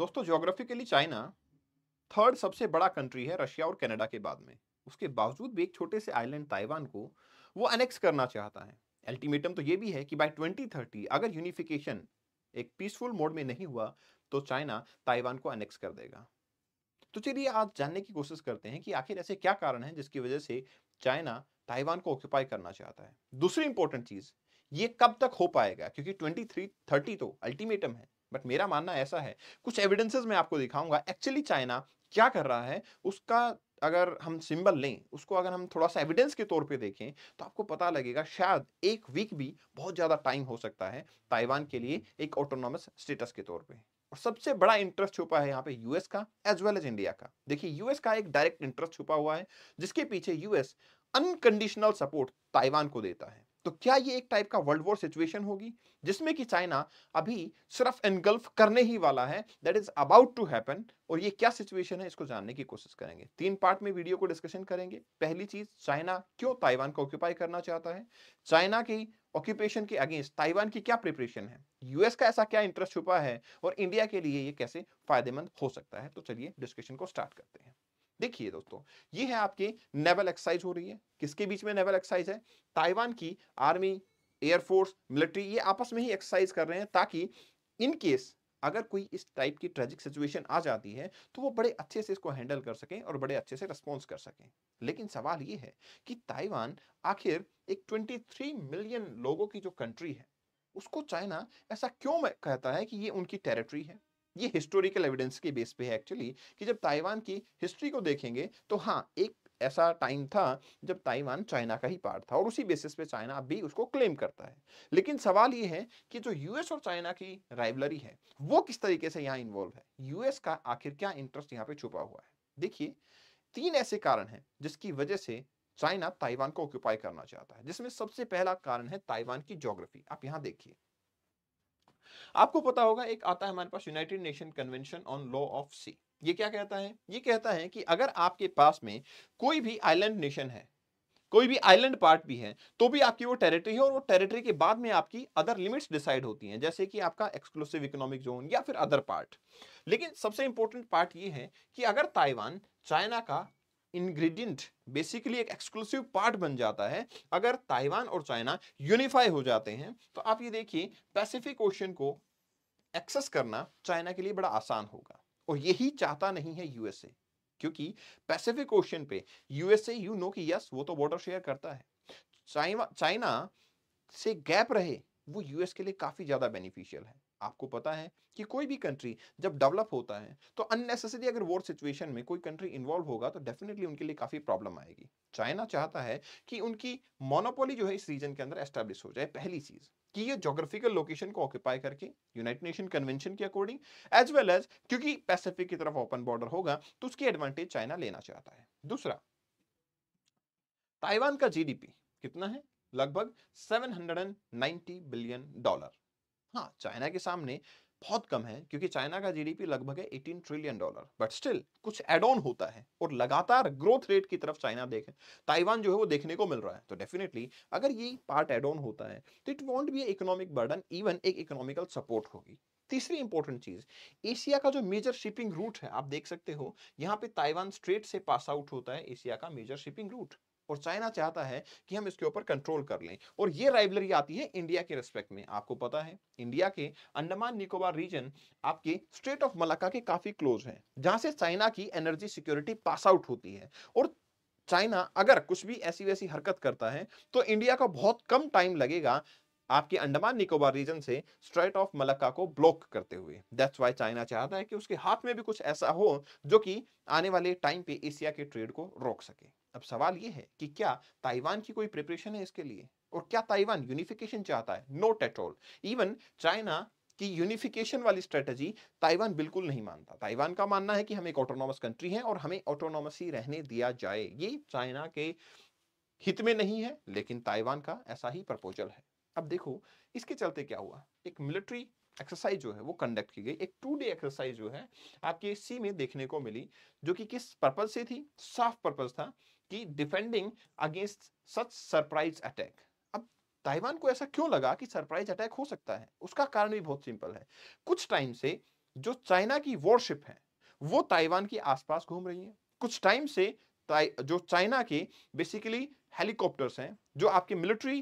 दोस्तों geographically China third सबसे बड़ा कंट्री है रशिया और कनाडा के बाद में उसके बावजूद भी एक छोटे से आइलैंड ताइवान को वो अनेक्स करना चाहता है अल्टीमेटम तो ये भी है कि बाय 2030 अगर यूनिफिकेशन एक पीसफुल मोड में नहीं हुआ तो चाइना ताइवान को अनेक्स कर देगा तो चलिए आज जानने की कोशिश करते हैं कि आखिर ऐसे क्या कारण है जिसकी वजह से चाइना ताइवान को ऑक्यूपाई करना चाहता है दूसरी इंपॉर्टेंट चीज ये कब तक हो पाएगा क्योंकि ट्वेंटी तो अल्टीमेटम है बट मेरा मानना ऐसा है कुछ एविडेंसेस मैं आपको दिखाऊंगा एक्चुअली चाइना क्या कर रहा है उसका अगर हम सिंबल लें उसको अगर हम थोड़ा सा एविडेंस के तौर पे देखें तो आपको पता लगेगा शायद एक वीक भी बहुत ज़्यादा टाइम हो सकता है ताइवान के लिए एक ऑटोनॉमस स्टेटस के तौर पे और सबसे बड़ा इंटरेस्ट छुपा है यहाँ पे यूएस का एज वेल एज इंडिया का देखिए यूएस का एक डायरेक्ट इंटरेस्ट छुपा हुआ है जिसके पीछे यूएस अनकंडीशनल सपोर्ट ताइवान को देता है तो क्या ये एक टाइप का वर्ल्ड वॉर सिचुएशन होगी जिसमें कि चाइना अभी सिर्फ एनगल्फ करने ही वाला है that is about to happen और ये क्या सिचुएशन है इसको जानने की कोशिश करेंगे तीन पार्ट में वीडियो को डिस्कशन करेंगे पहली चीज चाइना क्यों ताइवान को ऑक्यूपाई करना चाहता है चाइना की ऑक्यूपेशन के अगेंस्ट ताइवान की क्या प्रिपरेशन है यूएस का ऐसा क्या इंटरेस्ट छुपा है और इंडिया के लिए ये कैसे फायदेमंद हो सकता है तो चलिए डिस्कशन को स्टार्ट करते हैं देखिए दोस्तों ये है आपके नेवल एक्सरसाइज हो रही है किसके बीच में नेवल एक्साइज है ताइवान की आर्मी एयरफोर्स मिलिट्री ये आपस में ही एक्सरसाइज कर रहे हैं ताकि इन केस अगर कोई इस टाइप की ट्रेजिक सिचुएशन आ जाती है तो वो बड़े अच्छे से इसको हैंडल कर सकें और बड़े अच्छे से रिस्पॉन्स कर सकें लेकिन सवाल ये है कि ताइवान आखिर एक 23 मिलियन लोगों की जो कंट्री है उसको चाइना ऐसा क्यों कहता है कि ये उनकी टेरिटरी है ये हिस्टोरिकल एविडेंस के बेस पे है एक्चुअली कि जब ताइवान की हिस्ट्री को देखेंगे तो हाँ एक ऐसा टाइम था जब ताइवान चाइना का ही पार्ट था और उसी बेसिस पे चाइना अब भी उसको क्लेम करता है लेकिन सवाल ये है कि जो यूएस और चाइना की राइवलरी है वो किस तरीके से यहाँ इन्वॉल्व है यूएस का आखिर क्या इंटरेस्ट यहाँ पे छुपा हुआ है देखिए तीन ऐसे कारण हैं जिसकी वजह से चाइना ताइवान को ऑक्यूपाई करना चाहता है जिसमें सबसे पहला कारण है ताइवान की ज्योग्राफी आप यहाँ देखिए आपको पता होगा एक आता है हमारे पास United Nation convention on law of sea ये क्या कहता है ये कहता है कि अगर आपके पास में कोई भी आइलैंड नेशन है कोई भी आइलैंड पार्ट भी है तो भी आपकी वो टेरिटरी है और वो टेरिटरी के बाद में आपकी अदर लिमिट्स डिसाइड होती हैं जैसे कि आपका एक्सक्लूसिव इकोनॉमिक जोन या फिर अदर पार्ट लेकिन सबसे इंपॉर्टेंट पार्ट ये है कि अगर ताइवान चाइना का इंग्रेडिएंट बेसिकली एक एक्सक्लूसिव पार्ट बन जाता है अगर ताइवान और चाइना यूनिफाई हो जाते हैं तो आप ये देखिए पैसिफिक ओशन को एक्सेस करना चाइना के लिए बड़ा आसान होगा और यही चाहता नहीं है यूएसए क्योंकि पैसिफिक ओशन पे यूएसए यू नो कि यस वो तो बॉर्डर शेयर करता है चाइना से गैप रहे वो यूएस के लिए काफ़ी ज़्यादा बेनिफिशियल है आपको पता है कि कोई भी कंट्री जब डेवलप होता है तो अननेसेसरी अगर वॉर सिचुएशन में कोई कंट्री इन्वॉल्व होगा तो डेफिनेटली उनके लिए काफ़ी प्रॉब्लम आएगी चाइना चाहता है कि उनकी मोनोपोली जो है इस रीजन के अंदर एस्टेब्लिश हो जाए पहली चीज़ कि ये जोग्राफिकल लोकेशन को ऑक्यूपाई करके यूनाइटेड नेशन कन्वेंशन के अकॉर्डिंग एज वेल एज क्योंकि पैसिफिक की तरफ ओपन बॉर्डर होगा तो उसकी एडवांटेज चाइना लेना चाहता है दूसरा ताइवान का जीडीपी कितना है लगभग 790 बिलियन डॉलर हाँ चाइना के सामने बहुत कम है क्योंकि चाइना का जीडीपी लगभग है eighteen trillion dollar but still कुछ एड ऑन होता है और लगातार ग्रोथ रेट की तरफ चाइना देखें ताइवान जो है वो देखने को मिल रहा है तो डेफिनेटली अगर ये पार्ट एड ऑन होता है तो it won't be economic burden even एक इकोनॉमिकल सपोर्ट होगी तीसरी इंपॉर्टेंट चीज एशिया का जो मेजर शिपिंग रूट है आप देख सकते हो यहाँ पे ताइवान स्ट्रेट से पास आउट होता है एशिया का मेजर शिपिंग रूट और चाइना चाहता है कि हम इसके ऊपर कंट्रोल कर लें और ये राइवलरी आती है इंडिया के रिस्पेक्ट में आपको पता है इंडिया के अंडमान निकोबार रीजन आपके स्टेट ऑफ मलाका के काफी क्लोज है जहां से चाइना की एनर्जी सिक्योरिटी पास आउट होती है और चाइना अगर कुछ भी ऐसी वैसी हरकत करता है तो इंडिया का बहुत कम टाइम लगेगा आपके अंडमान निकोबार रीजन से स्ट्रेट ऑफ मलक्का को ब्लॉक करते हुए दैट्स वाई चाइना चाहता है कि उसके हाथ में भी कुछ ऐसा हो जो कि आने वाले टाइम पे एशिया के ट्रेड को रोक सके अब सवाल ये है कि क्या ताइवान की कोई प्रिपरेशन है इसके लिए और क्या ताइवान यूनिफिकेशन चाहता है not at all even China कि यूनिफिकेशन वाली स्ट्रेटजी ताइवान बिल्कुल नहीं मानता ताइवान का मानना है कि हम एक ऑटोनॉमस कंट्री है और हमें ऑटोनॉमस ही रहने दिया जाए ये चाइना के हित में नहीं है लेकिन ताइवान का ऐसा ही प्रपोजल है अब देखो इसके चलते क्या हुआ एक मिलिट्री एक्सरसाइज जो है वो कंडक्ट की गई एक टू डे एक्सरसाइज जो है आपके सी में देखने को मिली जो कि किस पर्पज से थी साफ पर्पज था कि defending against such surprise attack अब ताइवान को ऐसा क्यों लगा कि सरप्राइज अटैक हो सकता है उसका कारण भी बहुत सिंपल है कुछ टाइम से जो चाइना की वॉरशिप है वो ताइवान के आसपास घूम रही है कुछ टाइम से जो चाइना के बेसिकली हेलीकॉप्टर्स हैं जो आपके मिलिट्री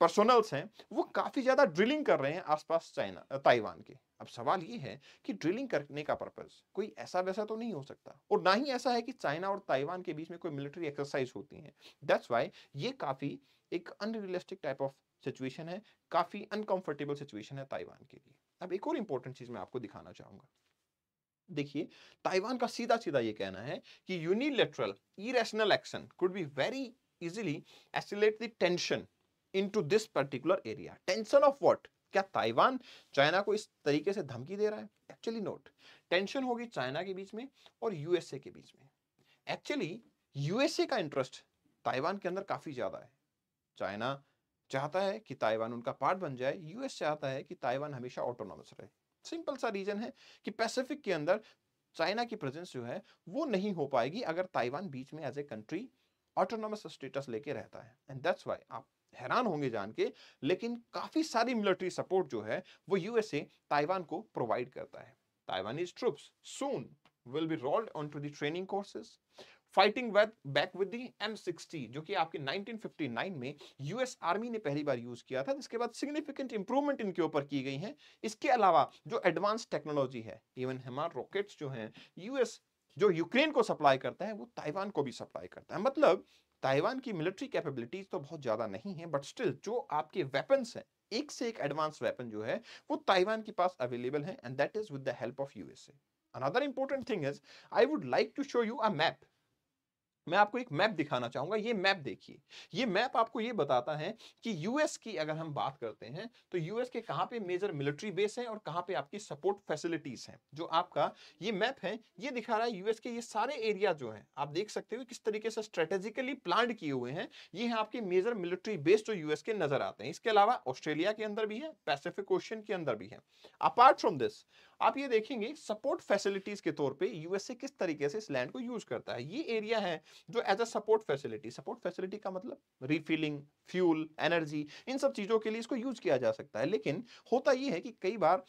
पर्सोनल्स हैं वो काफ़ी ज़्यादा ड्रिलिंग कर रहे हैं आसपास चाइना ताइवान के अब सवाल ये है कि ड्रिलिंग करने का पर्पज़ कोई ऐसा वैसा तो नहीं हो सकता और ना ही ऐसा है कि चाइना और ताइवान के बीच में कोई मिलिट्री एक्सरसाइज होती है दैट्स वाई ये काफ़ी एक अनरियलिस्टिक टाइप ऑफ सिचुएशन है काफ़ी अनकंफर्टेबल सिचुएशन है ताइवान के लिए अब एक और इम्पोर्टेंट चीज़ मैं आपको दिखाना चाहूंगा देखिए ताइवान का सीधा सीधा ये कहना है कि unilateral irrational action could be very easily escalate the tension into this particular area tension of what क्या ताइवान चाइना को इस तरीके से धमकी दे रहा है एक्चुअली नोट टेंशन होगी चाइना के बीच में और यूएसए के बीच में एक्चुअली यूएसए का इंटरेस्ट ताइवान के अंदर काफी ज्यादा है चाइना चाहता है कि ताइवान उनका पार्ट बन जाए यूएस चाहता है कि ताइवान हमेशा ऑटोनॉमस रहे सिंपल सा रीजन है कि पैसिफिक के अंदर चाइना की प्रेजेंस जो है वो नहीं हो पाएगी अगर ताइवान बीच में as a country autonomous status लेके रहता है एंड दैट्स वाई आप हैरान होंगे जान के लेकिन काफ़ी सारी मिलिट्री सपोर्ट जो है वो यूएसए ताइवान को प्रोवाइड करता है Taiwanese troops soon will be rolled on to training courses. Fighting with back with the M sixty जो कि आपके 1959 में यूएस आर्मी ने पहली बार यूज किया था जिसके बाद सिग्निफिकेंट इंप्रूवमेंट इनके ऊपर की गई है इसके अलावा जो एडवांस टेक्नोलॉजी है इवन हमारे रॉकेट्स जो हैं यूएस जो यूक्रेन को सप्लाई करता है वो ताइवान को भी सप्लाई करता है मतलब ताइवान की मिलिट्री कैपेबिलिटीज तो बहुत ज़्यादा नहीं है बट स्टिल जो आपके वेपन्स हैं एक से एक एडवांस वेपन जो है वो ताइवान के पास अवेलेबल है and that is with the help of USA another important thing is I would like to show you a map मैं आपको एक मैप दिखाना चाहूंगा ये मैप देखिए ये मैप आपको ये बताता है कि यूएस की अगर हम बात करते हैं तो यूएस के कहाँ पे मेजर मिलिट्री बेस है और कहाँ पे आपकी सपोर्ट फैसिलिटीज हैं जो आपका ये मैप है ये दिखा रहा है यूएस के ये सारे एरिया जो है आप देख सकते हो किस तरीके से स्ट्रेटेजिकली प्लान किए हुए हैं ये है आपके मेजर मिलिट्री बेस जो यूएस के नजर आते हैं इसके अलावा ऑस्ट्रेलिया के अंदर भी है पैसिफिक ओशन के अंदर भी है अपार्ट फ्रॉम दिस आप ये देखेंगे सपोर्ट फैसिलिटीज के तौर पे यूएसए किस तरीके से इस लैंड को यूज करता है ये एरिया है जो as a support facility support facility का मतलब रिफिलिंग फ्यूल एनर्जी इन सब चीज़ों के लिए इसको यूज किया जा सकता है लेकिन होता ये है कि कई बार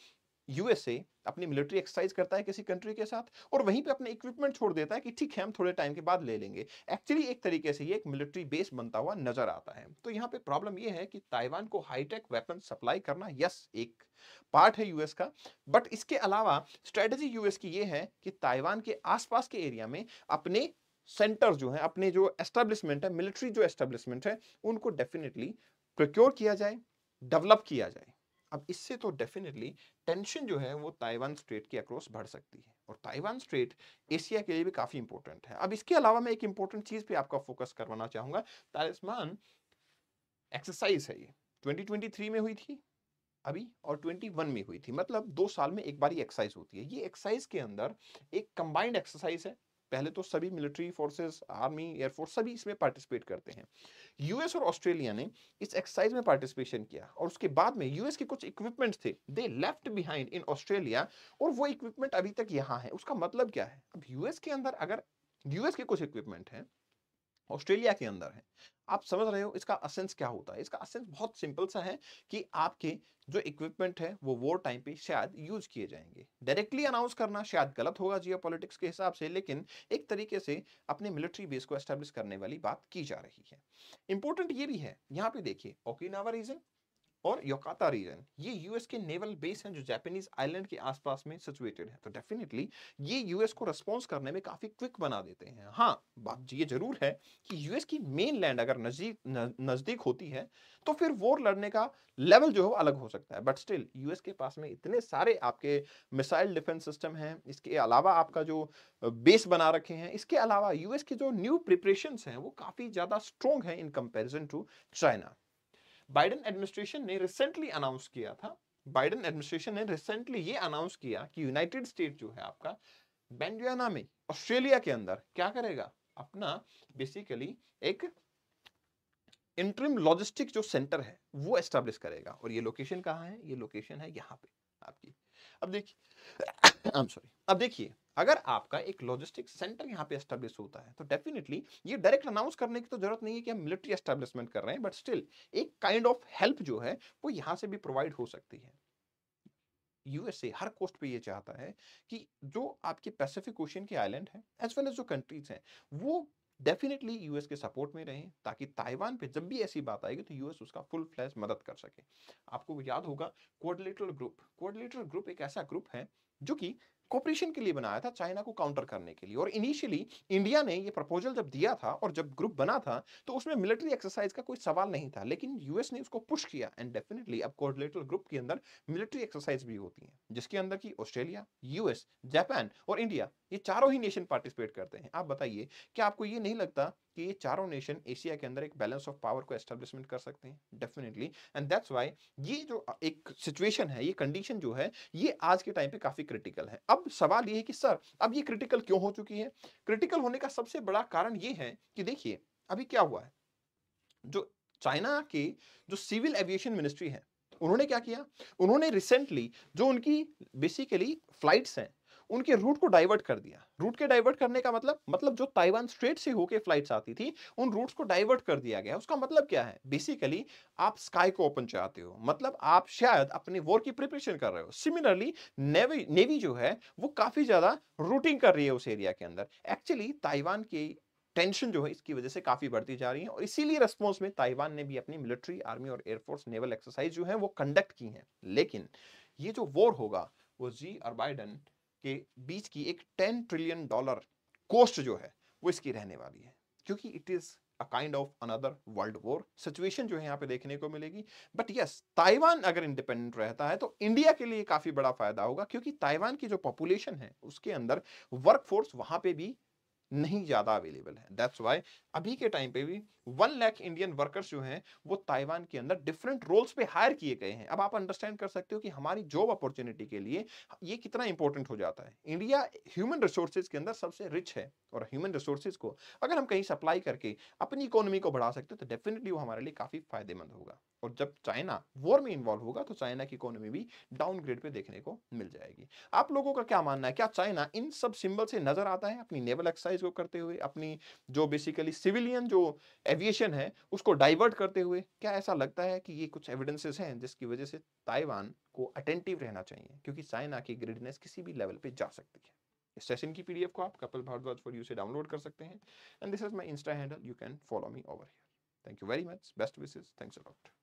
यूएसए अपनी मिलिट्री एक्सरसाइज करता है किसी कंट्री के साथ और वहीं पे अपने इक्विपमेंट छोड़ देता है कि ठीक है हम थोड़े टाइम के बाद ले लेंगे एक्चुअली एक तरीके से ये एक मिलिट्री बेस बनता हुआ नजर आता है तो यहाँ पे प्रॉब्लम ये है कि ताइवान को हाईटेक वेपन सप्लाई करना यस एक पार्ट है यूएस का बट इसके अलावा स्ट्रेटजी यूएस की ये है कि ताइवान के आसपास के एरिया में अपने सेंटर जो है अपने जो एस्टेब्लिशमेंट है मिलिट्री जो एस्टेब्लिशमेंट है उनको डेफिनेटली प्रोक्योर किया जाए डेवलप किया जाए अब इससे तो डेफिनेटली टेंशन जो है वो ताइवान स्ट्रेट के अक्रॉस बढ़ सकती है और ताइवान स्ट्रेट एशिया के लिए भी काफ़ी इंपॉर्टेंट है अब इसके अलावा मैं एक इंपॉर्टेंट चीज़ पे आपका फोकस करवाना चाहूंगा तालिस्मान एक्सरसाइज है ये 2023 में हुई थी अभी और 21 में हुई थी मतलब दो साल में एक बार ही एक्सरसाइज होती है ये एक्सरसाइज के अंदर एक कंबाइंड एक्सरसाइज है पहले तो सभी मिलिट्री फोर्सेस आर्मी एयरफोर्स सभी इसमें पार्टिसिपेट करते हैं यूएस और ऑस्ट्रेलिया ने इस एक्सरसाइज में पार्टिसिपेशन किया और उसके बाद में यूएस के कुछ इक्विपमेंट्स थे they left behind in Australia और वो इक्विपमेंट अभी तक यहाँ है उसका मतलब क्या है अब यूएस के अंदर अगर यूएस के कुछ इक्विपमेंट हैं ऑस्ट्रेलिया के अंदर है आप समझ रहे हो इसका असेंस क्या होता है इसका असेंस बहुत सिंपल सा है कि आपके जो इक्विपमेंट है वो वॉर टाइम पे शायद यूज किए जाएंगे डायरेक्टली अनाउंस करना शायद गलत होगा जियो पॉलिटिक्स के हिसाब से लेकिन एक तरीके से अपने मिलिट्री बेस को एस्टेब्लिश करने वाली बात की जा रही है इंपॉर्टेंट ये भी है यहाँ पे देखिए ओकिनावा रीजन और योकाता रीजन ये यूएस के नेवल बेस हैं जो जापानीज आइलैंड के आसपास में सिचुएटेड है तो डेफिनेटली ये यूएस को रिस्पॉन्स करने में काफी क्विक बना देते हैं हाँ बात ये जरूर है कि यूएस की मेन लैंड अगर नजदीक नजदीक होती है तो फिर वॉर लड़ने का लेवल जो है अलग हो सकता है बट स्टिल यूएस के पास में इतने सारे आपके मिसाइल डिफेंस सिस्टम हैं इसके अलावा आपका जो बेस बना रखे हैं इसके अलावा यूएस के जो न्यू प्रिपरेशन हैं वो काफ़ी ज़्यादा स्ट्रोंग हैं in comparison to China Biden administration ने रिसेंटली अनाउंस किया था बाइडन एडमिनिस्ट्रेशन ने रिसेंटली ये अनाउंस किया कि यूनाइटेड स्टेट जो है आपका बेंजुआना में ऑस्ट्रेलिया के अंदर क्या करेगा अपना बेसिकली एक इंट्रीम लॉजिस्टिक जो सेंटर है वो एस्टेब्लिश करेगा और ये लोकेशन कहाँ है ये लोकेशन है यहाँ पे आपकी अब देखिए आई एम सॉरी अब देखिए अगर आपका एक लॉजिस्टिक सेंटर यहाँ पे एस्टेब्लिश होता है तो डेफिनेटली ये डायरेक्ट अनाउंस करने की तो जरूरत नहीं है कि हम मिलिट्री एस्टेब्लिशमेंट कर रहे हैं बट स्टिल एक काइंड ऑफ हेल्प जो है वो यहाँ से भी प्रोवाइड हो सकती है यूएसए हर कोस्ट पे ये चाहता है कि जो आपके पैसिफिक ओशियन के आइलैंड हैं एज वेल एज जो कंट्रीज हैं वो डेफिनेटली यूएस के सपोर्ट में रहें ताकि ताइवान पे जब भी ऐसी बात आएगी तो यूएस उसका फुल फ्लैश मदद कर सके आपको याद होगा कोऑर्डिनेटर ग्रुप कोऑर्डिनेटर ग्रुप एक ऐसा ग्रुप है जो कि कोपरेशन के लिए बनाया था चाइना को काउंटर करने के लिए और इनिशियली इंडिया ने ये प्रपोजल जब दिया था और जब ग्रुप बना था तो उसमें मिलिट्री एक्सरसाइज का कोई सवाल नहीं था लेकिन यूएस ने उसको पुश किया एंड डेफिनेटली अब कोऑर्डिनेटर ग्रुप के अंदर मिलिट्री एक्सरसाइज भी होती है जिसके अंदर की ऑस्ट्रेलिया यूएस जापान और इंडिया ये चारों ही नेशन पार्टिसिपेट करते हैं आप बताइए क्या आपको ये नहीं लगता कि ये चारों नेशन एशिया के अंदर एक बैलेंस ऑफ पावर को एस्टेब्लिशमेंट कर सकते हैं डेफिनेटली एंड दैट्स वाई ये जो एक सिचुएशन है ये कंडीशन जो है ये आज के टाइम पे काफ़ी क्रिटिकल है अब सवाल ये है कि सर अब ये क्रिटिकल क्यों हो चुकी है क्रिटिकल होने का सबसे बड़ा कारण ये है कि देखिए अभी क्या हुआ है जो चाइना के जो सिविल एविएशन मिनिस्ट्री है उन्होंने क्या किया उन्होंने रिसेंटली जो उनकी बेसिकली फ्लाइट्स हैं उनके रूट को डाइवर्ट कर दिया रूट के डाइवर्ट करने का मतलब मतलब जो ताइवान स्ट्रेट से होके फ्लाइट्स आती थी उन रूट्स को डाइवर्ट कर दिया गया उसका मतलब क्या है बेसिकली आप स्काई को ओपन चाहते हो मतलब आप शायद अपने वॉर की प्रिपरेशन कर रहे हो सिमिलरली नेवी नेवी जो है वो काफ़ी ज़्यादा रूटिंग कर रही है उस एरिया के अंदर एक्चुअली ताइवान की टेंशन जो है इसकी वजह से काफ़ी बढ़ती जा रही है और इसीलिए रेस्पॉन्स में ताइवान ने भी अपनी मिलिट्री आर्मी और एयरफोर्स नेवल एक्सरसाइज जो है वो कंडक्ट की है लेकिन ये जो वॉर होगा वो जी और बाइडन के बीच की एक टेन ट्रिलियन डॉलर कोस्ट जो है वो इसकी रहने वाली है क्योंकि it is a kind of another world war situation जो है यहाँ पे देखने को मिलेगी बट यस ताइवान अगर इंडिपेंडेंट रहता है तो इंडिया के लिए काफी बड़ा फायदा होगा क्योंकि ताइवान की जो पॉपुलेशन है उसके अंदर वर्क फोर्स वहां पे भी नहीं ज़्यादा अवेलेबल है दैट्स वाई अभी के टाइम पे भी वन लैख इंडियन वर्कर्स जो हैं वो ताइवान के अंदर डिफरेंट रोल्स पे हायर किए गए हैं अब आप अंडरस्टैंड कर सकते हो कि हमारी जॉब अपॉर्चुनिटी के लिए ये कितना इंपॉर्टेंट हो जाता है इंडिया ह्यूमन रिसोर्सेज के अंदर सबसे रिच है और ह्यूमन रिसोर्सेज को अगर हम कहीं सप्लाई करके अपनी इकोनॉमी को बढ़ा सकते हैं तो डेफिनेटली वो हमारे लिए काफ़ी फायदेमंद होगा और जब चाइना वॉर में इन्वॉल्व होगा तो चाइना की इकोनॉमी भी डाउनग्रेड पे देखने को मिल जाएगी आप लोगों का क्या मानना है क्या चाइना इन सब सिंबल से नजर आता है अपनी नेवल एक्सरसाइज को करते हुए अपनी जो बेसिकली सिविलियन जो एविएशन है उसको डाइवर्ट करते हुए क्या ऐसा लगता है कि ये कुछ एविडेंसेस हैं जिसकी वजह से ताइवान को अटेंटिव रहना चाहिए क्योंकि चाइना की ग्रिडनेस किसी भी लेवल पर जा सकती है इस सेशन की पीडीएफ को आप कपिल भारद्वाज फॉर यू से डाउनलोड कर सकते हैं and this is my insta handle you can follow me over here thank you very much best wishes thanks allot